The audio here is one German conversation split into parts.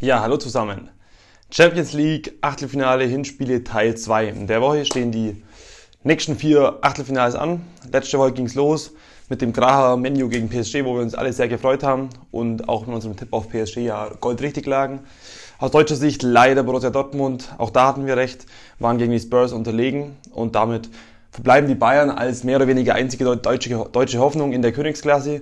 Ja, hallo zusammen. Champions League Achtelfinale Hinspiele Teil 2. In der Woche stehen die nächsten vier Achtelfinals an. Letzte Woche ging's los mit dem Kracher Menu gegen PSG, wo wir uns alle sehr gefreut haben und auch mit unserem Tipp auf PSG ja goldrichtig lagen. Aus deutscher Sicht leider Borussia Dortmund, auch da hatten wir recht, waren gegen die Spurs unterlegen und damit verbleiben die Bayern als mehr oder weniger einzige deutsche, deutsche Hoffnung in der Königsklasse.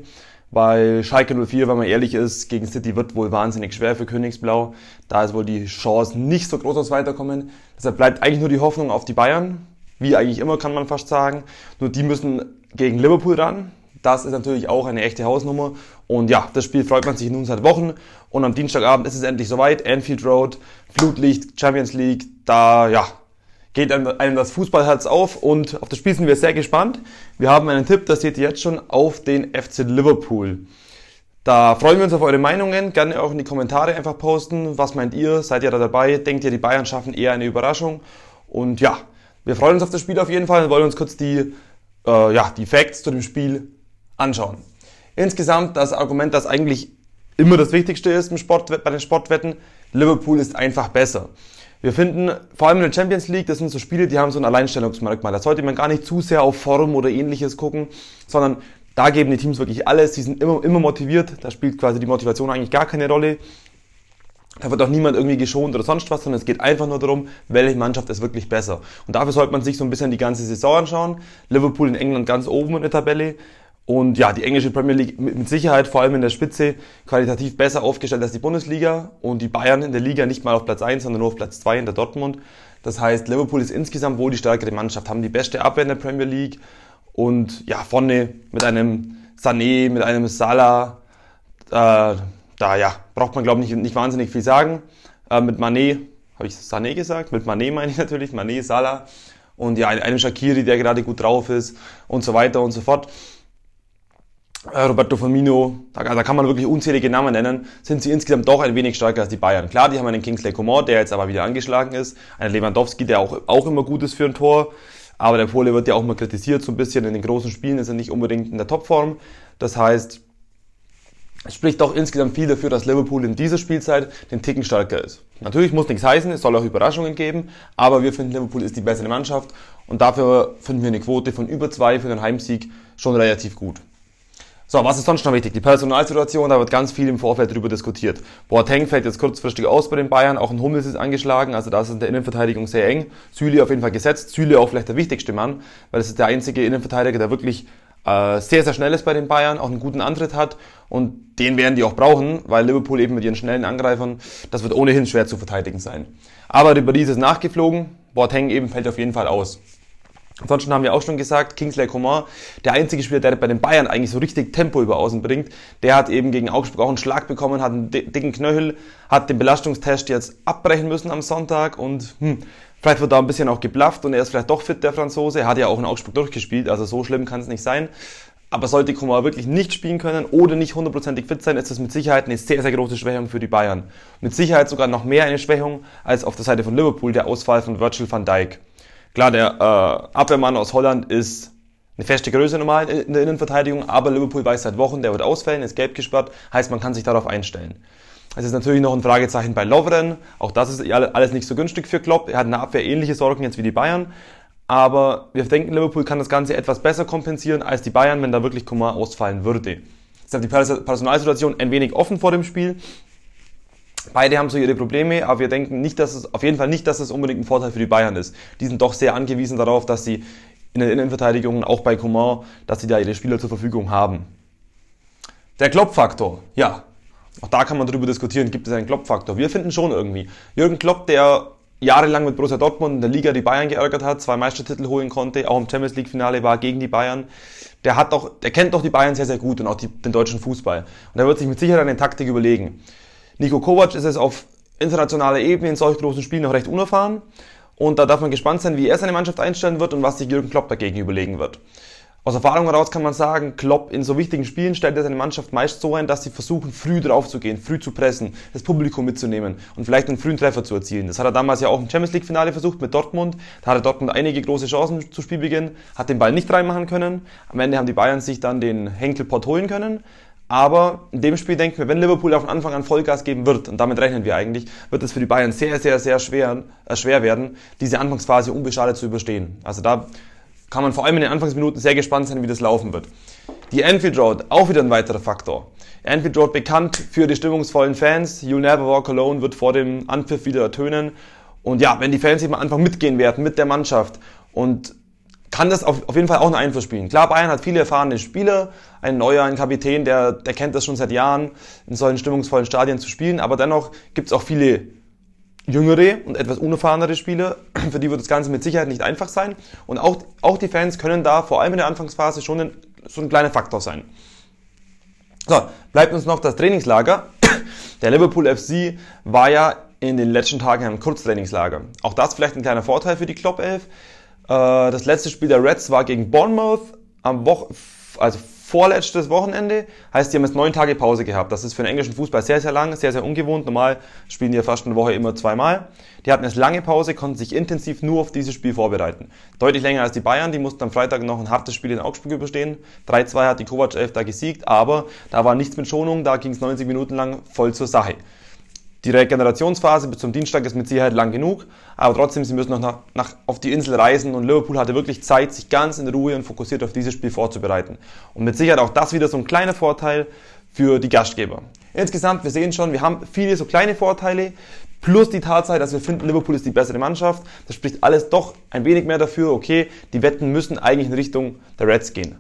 Bei Schalke 04, wenn man ehrlich ist, gegen City wird wohl wahnsinnig schwer für Königsblau. Da ist wohl die Chance nicht so groß aufs Weiterkommen. Deshalb bleibt eigentlich nur die Hoffnung auf die Bayern. Wie eigentlich immer, kann man fast sagen. Nur die müssen gegen Liverpool ran. Das ist natürlich auch eine echte Hausnummer. Und ja, das Spiel freut man sich nun seit Wochen. Und am Dienstagabend ist es endlich soweit. Anfield Road, Flutlicht, Champions League. Da, ja, geht einem das Fußballherz auf und auf das Spiel sind wir sehr gespannt. Wir haben einen Tipp, das seht ihr jetzt schon, auf den FC Liverpool. Da freuen wir uns auf eure Meinungen. Gerne auch in die Kommentare einfach posten. Was meint ihr? Seid ihr da dabei? Denkt ihr, die Bayern schaffen eher eine Überraschung? Und ja, wir freuen uns auf das Spiel auf jeden Fall und wollen uns kurz die, äh, ja, die Facts zu dem Spiel anschauen. Insgesamt das Argument, das eigentlich immer das Wichtigste ist im Sport, bei den Sportwetten, Liverpool ist einfach besser. Wir finden, vor allem in der Champions League, das sind so Spiele, die haben so ein Alleinstellungsmerkmal. Da sollte man gar nicht zu sehr auf Form oder ähnliches gucken, sondern da geben die Teams wirklich alles. Die sind immer, immer motiviert. Da spielt quasi die Motivation eigentlich gar keine Rolle. Da wird auch niemand irgendwie geschont oder sonst was, sondern es geht einfach nur darum, welche Mannschaft ist wirklich besser. Und dafür sollte man sich so ein bisschen die ganze Saison anschauen. Liverpool in England ganz oben in der Tabelle. Und ja, die englische Premier League mit Sicherheit, vor allem in der Spitze, qualitativ besser aufgestellt als die Bundesliga und die Bayern in der Liga nicht mal auf Platz 1, sondern nur auf Platz 2 in der Dortmund. Das heißt, Liverpool ist insgesamt wohl die stärkere Mannschaft, haben die beste Abwehr in der Premier League und ja, vorne mit einem Sané, mit einem Salah, äh, da ja, braucht man glaube ich nicht, nicht wahnsinnig viel sagen. Äh, mit Mané, habe ich Sané gesagt? Mit Mané meine ich natürlich, Mané, Salah und ja, einem Shakiri, der gerade gut drauf ist und so weiter und so fort. Äh, Roberto Firmino, da, da, kann man wirklich unzählige Namen nennen, sind sie insgesamt doch ein wenig stärker als die Bayern. Klar, die haben einen Kingsley Coman, der jetzt aber wieder angeschlagen ist, einen Lewandowski, der auch, auch immer gut ist für ein Tor, aber der Pole wird ja auch mal kritisiert, so ein bisschen in den großen Spielen ist er nicht unbedingt in der Topform. Das heißt, es spricht doch insgesamt viel dafür, dass Liverpool in dieser Spielzeit den Ticken stärker ist. Natürlich muss nichts heißen, es soll auch Überraschungen geben, aber wir finden, Liverpool ist die bessere Mannschaft und dafür finden wir eine Quote von über zwei für den Heimsieg schon relativ gut. So, was ist sonst noch wichtig? Die Personalsituation, da wird ganz viel im Vorfeld drüber diskutiert. Boateng fällt jetzt kurzfristig aus bei den Bayern, auch ein Hummels ist angeschlagen, also da ist es in der Innenverteidigung sehr eng. Süle auf jeden Fall gesetzt, Süle auch vielleicht der wichtigste Mann, weil es ist der einzige Innenverteidiger, der wirklich äh, sehr, sehr schnell ist bei den Bayern, auch einen guten Antritt hat und den werden die auch brauchen, weil Liverpool eben mit ihren schnellen Angreifern, das wird ohnehin schwer zu verteidigen sein. Aber Ribéry ist nachgeflogen, Boateng eben fällt auf jeden Fall aus. Ansonsten haben wir auch schon gesagt, Kingsley Coman, der einzige Spieler, der bei den Bayern eigentlich so richtig Tempo über außen bringt, der hat eben gegen Augsburg auch einen Schlag bekommen, hat einen dicken Knöchel, hat den Belastungstest jetzt abbrechen müssen am Sonntag und hm, vielleicht wird da ein bisschen auch geblafft und er ist vielleicht doch fit, der Franzose. Er hat ja auch in Augsburg durchgespielt, also so schlimm kann es nicht sein. Aber sollte Kumar wirklich nicht spielen können oder nicht hundertprozentig fit sein, ist das mit Sicherheit eine sehr, sehr große Schwächung für die Bayern. Mit Sicherheit sogar noch mehr eine Schwächung als auf der Seite von Liverpool der Ausfall von Virgil van Dijk. Klar, der äh, Abwehrmann aus Holland ist eine feste Größe normal in der Innenverteidigung, aber Liverpool weiß seit Wochen, der wird ausfällen, ist gelb gesperrt, heißt, man kann sich darauf einstellen. Es ist natürlich noch ein Fragezeichen bei Lovren, auch das ist alles nicht so günstig für Klopp, er hat eine Abwehr ähnliche Sorgen jetzt wie die Bayern, aber wir denken, Liverpool kann das Ganze etwas besser kompensieren als die Bayern, wenn da wirklich Kummer ausfallen würde. Deshalb die Personalsituation ein wenig offen vor dem Spiel, Beide haben so ihre Probleme, aber wir denken nicht, dass es, auf jeden Fall nicht, dass es unbedingt ein Vorteil für die Bayern ist. Die sind doch sehr angewiesen darauf, dass sie in der Innenverteidigung auch bei Coman, dass sie da ihre Spieler zur Verfügung haben. Der Klopp-Faktor, ja. Auch da kann man darüber diskutieren, gibt es einen Klopp-Faktor. Wir finden schon irgendwie. Jürgen Klopp, der jahrelang mit Borussia Dortmund in der Liga die Bayern geärgert hat, zwei Meistertitel holen konnte, auch im Champions League Finale war gegen die Bayern. Der hat doch, der kennt doch die Bayern sehr sehr gut und auch die, den deutschen Fußball. Und er wird sich mit Sicherheit eine Taktik überlegen. Nico Kovac ist es auf internationaler Ebene in solch großen Spielen noch recht unerfahren. Und da darf man gespannt sein, wie er seine Mannschaft einstellen wird und was sich Jürgen Klopp dagegen überlegen wird. Aus Erfahrung heraus kann man sagen, Klopp in so wichtigen Spielen stellt er seine Mannschaft meist so ein, dass sie versuchen, früh draufzugehen, früh zu pressen, das Publikum mitzunehmen und vielleicht einen frühen Treffer zu erzielen. Das hat er damals ja auch im Champions League-Finale versucht mit Dortmund. Da hatte Dortmund einige große Chancen zu Spielbeginn, hat den Ball nicht reinmachen können. Am Ende haben die Bayern sich dann den Henkelpott holen können. Aber in dem Spiel denken wir, wenn Liverpool von Anfang an Vollgas geben wird, und damit rechnen wir eigentlich, wird es für die Bayern sehr, sehr, sehr schwer, äh, schwer werden, diese Anfangsphase unbeschadet zu überstehen. Also da kann man vor allem in den Anfangsminuten sehr gespannt sein, wie das laufen wird. Die Anfield Road, auch wieder ein weiterer Faktor. Anfield Road bekannt für die stimmungsvollen Fans. You'll Never Walk Alone wird vor dem Anpfiff wieder ertönen. Und ja, wenn die Fans eben am Anfang mitgehen werden mit der Mannschaft und kann das auf, auf jeden Fall auch einen Einfluss spielen. Klar, Bayern hat viele erfahrene Spieler, ein neuer, ein Kapitän, der, der kennt das schon seit Jahren, in solchen stimmungsvollen Stadien zu spielen, aber dennoch gibt es auch viele jüngere und etwas unerfahrenere Spieler, für die wird das Ganze mit Sicherheit nicht einfach sein. Und auch, auch die Fans können da vor allem in der Anfangsphase schon ein, so ein kleiner Faktor sein. So, bleibt uns noch das Trainingslager. Der Liverpool FC war ja in den letzten Tagen ein Kurztrainingslager. Auch das vielleicht ein kleiner Vorteil für die Klopp 11. Äh, das letzte Spiel der Reds war gegen Bournemouth am Wochen, also vorletztes Wochenende. Heißt, die haben jetzt neun Tage Pause gehabt. Das ist für den englischen Fußball sehr, sehr lang, sehr, sehr ungewohnt. Normal spielen die ja fast eine Woche immer zweimal. Die hatten jetzt lange Pause, konnten sich intensiv nur auf dieses Spiel vorbereiten. Deutlich länger als die Bayern. Die mussten am Freitag noch ein hartes Spiel in Augsburg überstehen. 3-2 hat die Kovac 11 da gesiegt, aber da war nichts mit Schonung. Da ging es 90 Minuten lang voll zur Sache. Die Regenerationsphase bis zum Dienstag ist mit Sicherheit lang genug, aber trotzdem, sie müssen noch nach, nach, auf die Insel reisen und Liverpool hatte wirklich Zeit, sich ganz in Ruhe und fokussiert auf dieses Spiel vorzubereiten. Und mit Sicherheit auch das wieder so ein kleiner Vorteil für die Gastgeber. Insgesamt, wir sehen schon, wir haben viele so kleine Vorteile, plus die Tatsache, dass wir finden, Liverpool ist die bessere Mannschaft. Das spricht alles doch ein wenig mehr dafür, okay, die Wetten müssen eigentlich in Richtung der Reds gehen.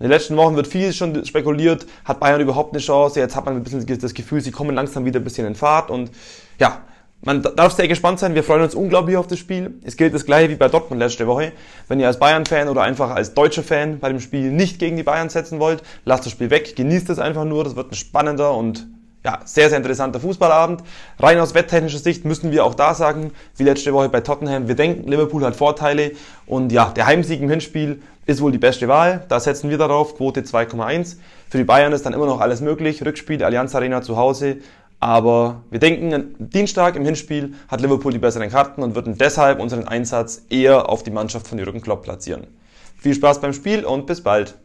In den letzten Wochen wird viel schon spekuliert, hat Bayern überhaupt eine Chance, jetzt hat man ein bisschen das Gefühl, sie kommen langsam wieder ein bisschen in Fahrt und ja, man darf sehr gespannt sein, wir freuen uns unglaublich auf das Spiel. Es gilt das gleiche wie bei Dortmund letzte Woche. Wenn ihr als Bayern-Fan oder einfach als deutscher Fan bei dem Spiel nicht gegen die Bayern setzen wollt, lasst das Spiel weg, genießt es einfach nur, das wird ein spannender und ja, sehr, sehr interessanter Fußballabend. Rein aus wetttechnischer Sicht müssen wir auch da sagen, wie letzte Woche bei Tottenham, wir denken, Liverpool hat Vorteile und ja, der Heimsieg im Hinspiel ist wohl die beste Wahl. Da setzen wir darauf, Quote 2,1. Für die Bayern ist dann immer noch alles möglich. Rückspiel, Allianz Arena zu Hause. Aber wir denken, Dienstag im Hinspiel hat Liverpool die besseren Karten und würden deshalb unseren Einsatz eher auf die Mannschaft von Jürgen Klopp platzieren. Viel Spaß beim Spiel und bis bald.